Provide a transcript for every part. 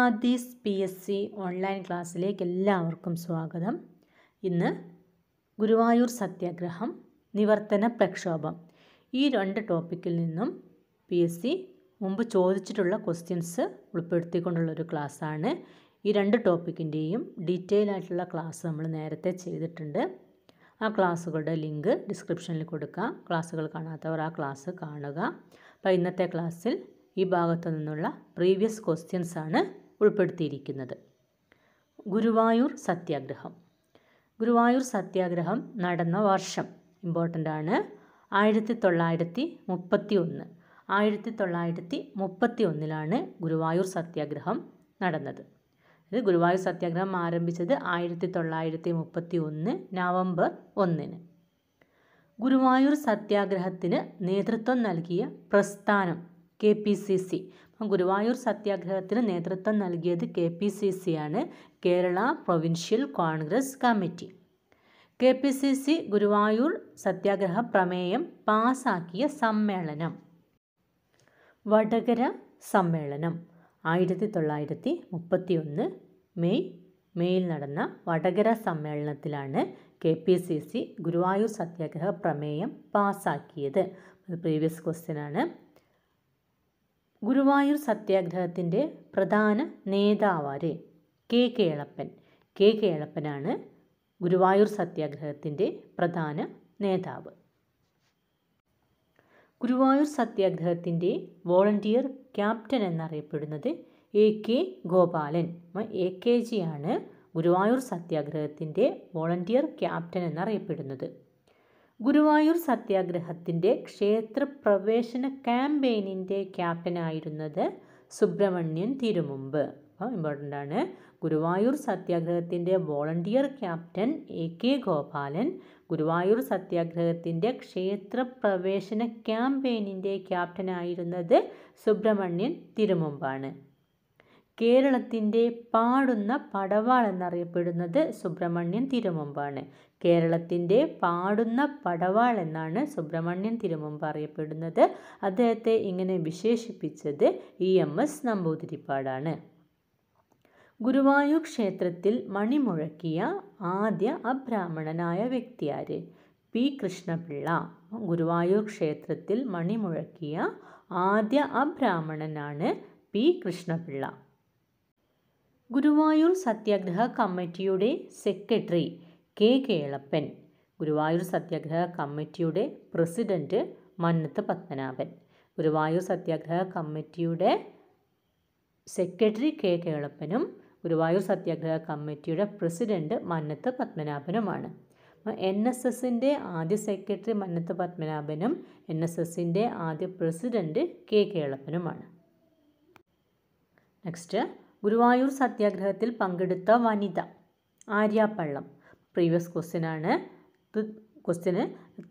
Aadhi's P S C online ക്ലാസ്സിലേക്ക് എല്ലാവർക്കും സ്വാഗതം ഇന്ന് ഗുരുവായൂർ സത്യാഗ്രഹം നിവർത്തന പ്രക്ഷോഭം ഈ രണ്ട് ടോപ്പിക്കിൽ നിന്നും പി എസ് സി മുമ്പ് ചോദിച്ചിട്ടുള്ള ക്വസ്റ്റ്യൻസ് ഉൾപ്പെടുത്തിക്കൊണ്ടുള്ളൊരു ക്ലാസ്സാണ് ഈ രണ്ട് ടോപ്പിക്കിൻ്റെയും ഡീറ്റെയിൽ ആയിട്ടുള്ള ക്ലാസ് നമ്മൾ നേരത്തെ ചെയ്തിട്ടുണ്ട് ആ ക്ലാസ്സുകളുടെ ലിങ്ക് ഡിസ്ക്രിപ്ഷനിൽ കൊടുക്കുക ക്ലാസ്സുകൾ കാണാത്തവർ ആ ക്ലാസ് കാണുക അപ്പോൾ ഇന്നത്തെ ക്ലാസ്സിൽ ഈ ഭാഗത്തു നിന്നുള്ള പ്രീവിയസ് ക്വസ്റ്റ്യൻസ് ആണ് ഉൾപ്പെടുത്തിയിരിക്കുന്നത് ഗുരുവായൂർ സത്യാഗ്രഹം ഗുരുവായൂർ സത്യാഗ്രഹം നടന്ന വർഷം ഇമ്പോർട്ടൻ്റ് ആണ് ആയിരത്തി തൊള്ളായിരത്തി മുപ്പത്തി ഒന്ന് ആയിരത്തി തൊള്ളായിരത്തി മുപ്പത്തി ഒന്നിലാണ് ഗുരുവായൂർ സത്യാഗ്രഹം നടന്നത് ഇത് ഗുരുവായൂർ സത്യാഗ്രഹം ആരംഭിച്ചത് ആയിരത്തി തൊള്ളായിരത്തി മുപ്പത്തി ഒന്ന് നവംബർ ഒന്നിന് ഗുരുവായൂർ സത്യാഗ്രഹത്തിന് നേതൃത്വം നൽകിയ പ്രസ്ഥാനം K P C C Guruvayur സത്യാഗ്രഹത്തിന് നേതൃത്വം നൽകിയത് കെ പി സി സി ആണ് Kerala provincial Congress committee K P C C Guruvayur Satyagraha പ്രമേയം പാസാക്കിയ സമ്മേളനം വടകര സമ്മേളനം ആയിരത്തി തൊള്ളായിരത്തി മുപ്പത്തി ഒന്ന് മെയ് മെയിൽ നടന്ന വടകര സമ്മേളനത്തിലാണ് K P C C Guruvayur Satyagraha പ്രമേയം പാസാക്കിയത് പ്രീവിയസ് ക്വസ്റ്റ്യനാണ് ഗുരുവായൂർ സത്യാഗ്രഹത്തിൻ്റെ പ്രധാന നേതാവാര് കെ കേളപ്പൻ കെ കേളപ്പനാണ് ഗുരുവായൂർ സത്യാഗ്രഹത്തിൻ്റെ പ്രധാന നേതാവ് ഗുരുവായൂർ സത്യാഗ്രഹത്തിൻ്റെ വോളണ്ടിയർ ക്യാപ്റ്റൻ എന്നറിയപ്പെടുന്നത് A K Gopalan A K G ആണ് ഗുരുവായൂർ സത്യാഗ്രഹത്തിൻ്റെ വോളണ്ടിയർ ക്യാപ്റ്റൻ എന്നറിയപ്പെടുന്നത് ഗുരുവായൂർ സത്യാഗ്രഹത്തിൻ്റെ ക്ഷേത്രപ്രവേശന ക്യാമ്പയിനിൻ്റെ ക്യാപ്റ്റനായിരുന്നത് സുബ്രഹ്മണ്യൻ തിരുമുമ്പ് അപ്പോൾ ഇമ്പോർട്ടൻ്റ് ആണ് ഗുരുവായൂർ സത്യാഗ്രഹത്തിൻ്റെ volunteer captain A K Gopalan Guruvayur സത്യാഗ്രഹത്തിൻ്റെ ക്ഷേത്രപ്രവേശന ക്യാമ്പയിനിൻ്റെ ക്യാപ്റ്റനായിരുന്നത് സുബ്രഹ്മണ്യൻ തിരുമുമ്പാണ് കേരളത്തിൻ്റെ പാടുന്ന പടവാൾ എന്നറിയപ്പെടുന്നത് സുബ്രഹ്മണ്യൻ തിരുമുമ്പാണ് കേരളത്തിൻ്റെ പാടുന്ന പടവാൾ എന്നാണ് സുബ്രഹ്മണ്യൻ തിരുമുമ്പ് അറിയപ്പെടുന്നത് അദ്ദേഹത്തെ ഇങ്ങനെ വിശേഷിപ്പിച്ചത് ഇ എം എസ് നമ്പൂതിരിപ്പാടാണ് ഗുരുവായൂർ ക്ഷേത്രത്തിൽ മണിമുഴക്കിയ ആദ്യ അബ്രാഹ്മണനായ വ്യക്തിയാര് പി കൃഷ്ണപിള്ള ഗുരുവായൂർ ക്ഷേത്രത്തിൽ മണിമുഴക്കിയ ആദ്യ അബ്രാഹ്മണനാണ് പി കൃഷ്ണപിള്ള ഗുരുവായൂർ സത്യാഗ്രഹ കമ്മിറ്റിയുടെ സെക്രട്ടറി കെ കേളപ്പൻ ഗുരുവായൂർ സത്യാഗ്രഹ കമ്മിറ്റിയുടെ പ്രസിഡൻറ്റ് മന്നത്ത് പത്മനാഭൻ ഗുരുവായൂർ സത്യാഗ്രഹ കമ്മിറ്റിയുടെ സെക്രട്ടറി കെ കേളപ്പനും ഗുരുവായൂർ സത്യാഗ്രഹ കമ്മിറ്റിയുടെ പ്രസിഡൻറ്റ് മന്നത്ത് പത്മനാഭനുമാണ് എൻ എസ് എസിൻ്റെ ആദ്യ സെക്രട്ടറി മന്നത്ത് പത്മനാഭനും എൻ എസ് എസിൻ്റെ ആദ്യ പ്രസിഡൻറ്റ് കെ കേളപ്പനുമാണ് നെക്സ്റ്റ് ഗുരുവായൂർ സത്യാഗ്രഹത്തിൽ പങ്കെടുത്ത വനിത ആര്യാപ്പള്ളം പ്രീവിയസ് ക്വസ്റ്റ്യനാണ് ക്വസ്റ്റ്യന്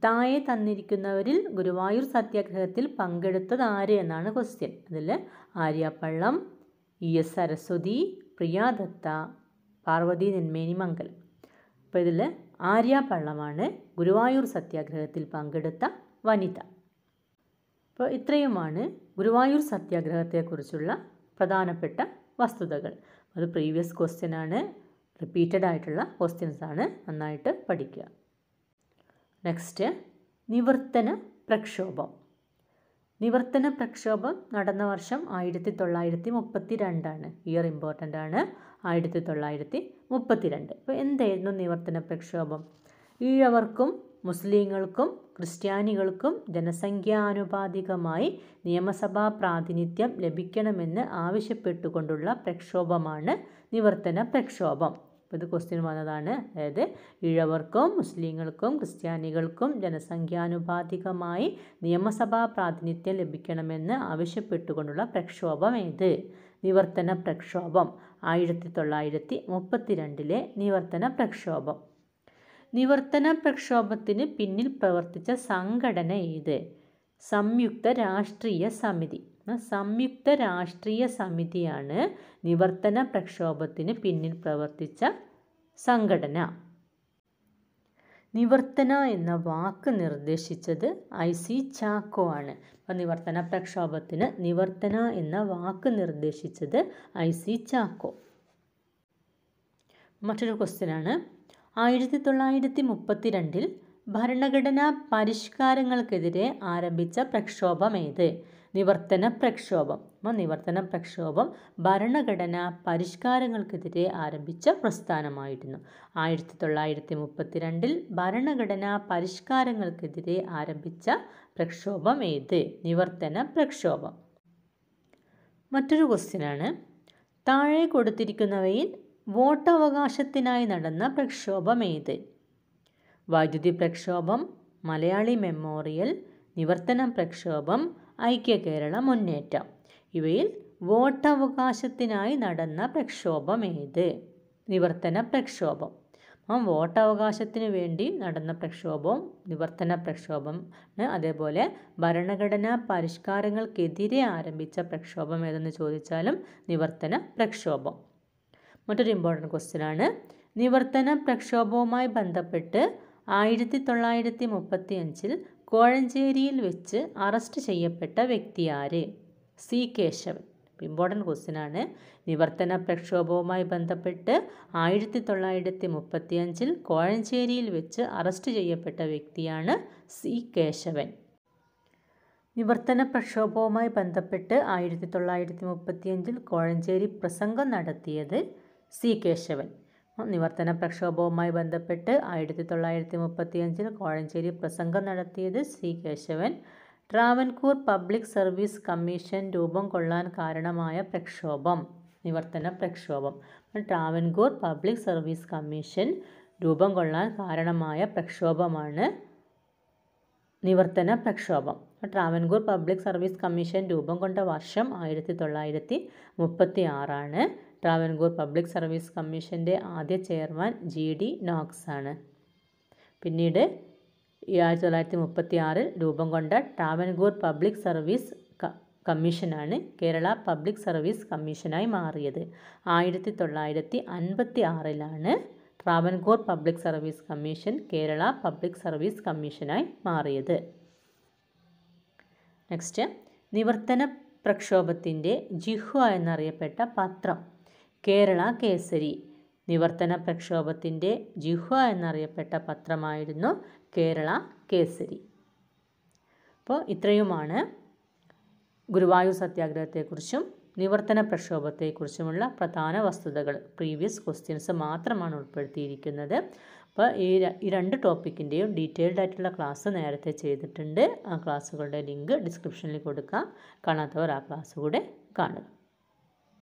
താഴെ തന്നിരിക്കുന്നവരിൽ ഗുരുവായൂർ സത്യാഗ്രഹത്തിൽ പങ്കെടുത്തത് ആര് എന്നാണ് ക്വസ്റ്റ്യൻ അതിൽ ആര്യാപ്പള്ളം ഇ എസ് സരസ്വതി പ്രിയാദത്ത പാർവതി നെന്മേനി മംഗലം അപ്പോൾ ഇതിൽ ആര്യാപ്പള്ളമാണ് ഗുരുവായൂർ സത്യാഗ്രഹത്തിൽ പങ്കെടുത്ത വനിത അപ്പോൾ ഇത്രയുമാണ് ഗുരുവായൂർ സത്യാഗ്രഹത്തെക്കുറിച്ചുള്ള പ്രധാനപ്പെട്ട വസ്തുതകൾ അത് പ്രീവിയസ് ക്വസ്റ്റ്യൻ ആണ് റിപ്പീറ്റഡ് ആയിട്ടുള്ള ക്വസ്റ്റ്യൻസ് ആണ് നന്നായിട്ട് പഠിക്കുക നെക്സ്റ്റ് നിവർത്തന പ്രക്ഷോഭം നിവർത്തന പ്രക്ഷോഭം നടന്ന വർഷം ആയിരത്തി തൊള്ളായിരത്തി മുപ്പത്തി രണ്ടാണ് ഇയർ ഇമ്പോർട്ടൻ്റ് ആണ് ആയിരത്തി തൊള്ളായിരത്തി മുപ്പത്തി രണ്ട് അപ്പോൾ എന്തായിരുന്നു നിവർത്തന പ്രക്ഷോഭം ഈഴവർക്കും മുസ്ലിങ്ങൾക്കും ക്രിസ്ത്യാനികൾക്കും ജനസംഖ്യാനുപാതികമായി നിയമസഭാ പ്രാതിനിധ്യം ലഭിക്കണമെന്ന് ആവശ്യപ്പെട്ടുകൊണ്ടുള്ള പ്രക്ഷോഭമാണ് നിവർത്തന പ്രക്ഷോഭം ഇത് ക്വസ്റ്റ്യൻ വന്നതാണ് അതായത് ഇഴവർക്കും മുസ്ലിങ്ങൾക്കും ക്രിസ്ത്യാനികൾക്കും ജനസംഖ്യാനുപാതികമായി നിയമസഭാ പ്രാതിനിധ്യം ലഭിക്കണമെന്ന് ആവശ്യപ്പെട്ടുകൊണ്ടുള്ള പ്രക്ഷോഭം ഏത് നിവർത്തന പ്രക്ഷോഭം ആയിരത്തി തൊള്ളായിരത്തി മുപ്പത്തിരണ്ടിലെ നിവർത്തന പ്രക്ഷോഭം നിവർത്തന പ്രക്ഷോഭത്തിന് പിന്നിൽ പ്രവർത്തിച്ച സംഘടന ഏത് സംയുക്ത രാഷ്ട്രീയ സമിതി സംയുക്ത രാഷ്ട്രീയ സമിതിയാണ് നിവർത്തന പ്രക്ഷോഭത്തിന് പിന്നിൽ പ്രവർത്തിച്ച സംഘടന നിവർത്തന എന്ന വാക്ക് നിർദ്ദേശിച്ചത് ഐ സി ചാക്കോ ആണ് അപ്പോൾ നിവർത്തന പ്രക്ഷോഭത്തിന് നിവർത്തന എന്ന വാക്ക് നിർദ്ദേശിച്ചത് ഐ സി ചാക്കോ മറ്റൊരു ക്വസ്റ്റ്യനാണ് ആയിരത്തി തൊള്ളായിരത്തി മുപ്പത്തിരണ്ടിൽ ഭരണഘടനാ പരിഷ്കാരങ്ങൾക്കെതിരെ ആരംഭിച്ച പ്രക്ഷോഭം ഏത് നിവർത്തന പ്രക്ഷോഭം നിവർത്തന പ്രക്ഷോഭം ഭരണഘടനാ പരിഷ്കാരങ്ങൾക്കെതിരെ ആരംഭിച്ച പ്രസ്ഥാനമായിരുന്നു ആയിരത്തി തൊള്ളായിരത്തി മുപ്പത്തിരണ്ടിൽ ഭരണഘടനാ പരിഷ്കാരങ്ങൾക്കെതിരെ ആരംഭിച്ച പ്രക്ഷോഭം ഏത് നിവർത്തന പ്രക്ഷോഭം മറ്റൊരു ക്വസ്റ്റ്യനാണ് താഴെ കൊടുത്തിരിക്കുന്നവയിൽ വോട്ടവകാശത്തിനായി നടന്ന പ്രക്ഷോഭമേത് വൈദ്യുതി പ്രക്ഷോഭം മലയാളി മെമ്മോറിയൽ നിവർത്തനം പ്രക്ഷോഭം ഐക്യ കേരള മുന്നേറ്റം ഇവയിൽ വോട്ടവകാശത്തിനായി നടന്ന പ്രക്ഷോഭം ഏത് നിവർത്തന പ്രക്ഷോഭം ആ വോട്ടവകാശത്തിന് വേണ്ടി നടന്ന പ്രക്ഷോഭവും നിവർത്തന പ്രക്ഷോഭം അതേപോലെ ഭരണഘടനാ പരിഷ്കാരങ്ങൾക്കെതിരെ ആരംഭിച്ച പ്രക്ഷോഭം ഏതെന്ന് ചോദിച്ചാലും നിവർത്തന പ്രക്ഷോഭം മറ്റൊരു ഇമ്പോർട്ടൻറ്റ് ക്വസ്റ്റ്യനാണ് നിവർത്തന പ്രക്ഷോഭവുമായി ബന്ധപ്പെട്ട് ആയിരത്തി തൊള്ളായിരത്തി മുപ്പത്തി അഞ്ചിൽ കോഴഞ്ചേരിയിൽ വെച്ച് അറസ്റ്റ് ചെയ്യപ്പെട്ട വ്യക്തി ആര് സി കേശവൻ ഇമ്പോർട്ടൻറ്റ് ക്വസ്റ്റ്യനാണ് നിവർത്തന പ്രക്ഷോഭവുമായി ബന്ധപ്പെട്ട് ആയിരത്തി തൊള്ളായിരത്തി മുപ്പത്തി അഞ്ചിൽ കോഴഞ്ചേരിയിൽ വെച്ച് അറസ്റ്റ് ചെയ്യപ്പെട്ട വ്യക്തിയാണ് സി കേശവൻ നിവർത്തന പ്രക്ഷോഭവുമായി ബന്ധപ്പെട്ട് ആയിരത്തി തൊള്ളായിരത്തി മുപ്പത്തിയഞ്ചിൽ കോഴഞ്ചേരി പ്രസംഗം നടത്തിയത് സി കേശവൻ നിവർത്തന പ്രക്ഷോഭവുമായി ബന്ധപ്പെട്ട് ആയിരത്തി തൊള്ളായിരത്തി മുപ്പത്തിയഞ്ചിൽ കോഴഞ്ചേരി പ്രസംഗം നടത്തിയത് C Kesavan Travancore public service commission രൂപം കൊള്ളാൻ കാരണമായ പ്രക്ഷോഭം നിവർത്തന പ്രക്ഷോഭം ട്രാവൻകൂർ പബ്ലിക് സർവീസ് കമ്മീഷൻ രൂപം കൊള്ളാൻ കാരണമായ പ്രക്ഷോഭമാണ് നിവർത്തന പ്രക്ഷോഭം ട്രാവൻകൂർ പബ്ലിക് സർവീസ് കമ്മീഷൻ രൂപം കൊണ്ട വർഷം ആയിരത്തി തൊള്ളായിരത്തി മുപ്പത്തി ആറാണ് ട്രാവൻകൂർ പബ്ലിക് സർവീസ് കമ്മീഷൻ്റെ ആദ്യ ചെയർമാൻ ജി ഡി നോക്സ് ആണ് പിന്നീട് ആയിരത്തി തൊള്ളായിരത്തി മുപ്പത്തി ആറിൽ രൂപം കൊണ്ട ട്രാവൻകൂർ പബ്ലിക് സർവീസ് കമ്മീഷനാണ് കേരള പബ്ലിക് സർവീസ് കമ്മീഷനായി മാറിയത് ആയിരത്തി തൊള്ളായിരത്തി അൻപത്തി ആറിലാണ് Travancore public service commission Kerala public service കമ്മീഷനായി മാറിയത് നെക്സ്റ്റ് നിവർത്തന പ്രക്ഷോഭത്തിൻ്റെ ജിഹ്വ എന്നറിയപ്പെട്ട പത്രം കേരള കേസരി നിവർത്തന പ്രക്ഷോഭത്തിൻ്റെ ജിഹ്വ എന്നറിയപ്പെട്ട പത്രമായിരുന്നു കേരള കേസരി അപ്പോൾ ഇത്രയുമാണ് ഗുരുവായൂർ സത്യാഗ്രഹത്തെക്കുറിച്ചും നിവർത്തന പ്രക്ഷോഭത്തെക്കുറിച്ചുമുള്ള പ്രധാന വസ്തുതകൾ പ്രീവിയസ് ക്വസ്റ്റ്യൻസ് മാത്രമാണ് ഉൾപ്പെടുത്തിയിരിക്കുന്നത് അപ്പോൾ ഈ രണ്ട് ടോപ്പിക്കിൻ്റെയും ഡീറ്റെയിൽഡ് ആയിട്ടുള്ള ക്ലാസ് നേരത്തെ ചെയ്തിട്ടുണ്ട് ആ ക്ലാസ്സുകളുടെ ലിങ്ക് ഡിസ്ക്രിപ്ഷനിൽ കൊടുക്കാം കാണാത്തവർ ആ ക്ലാസ് കൂടെ കാണുക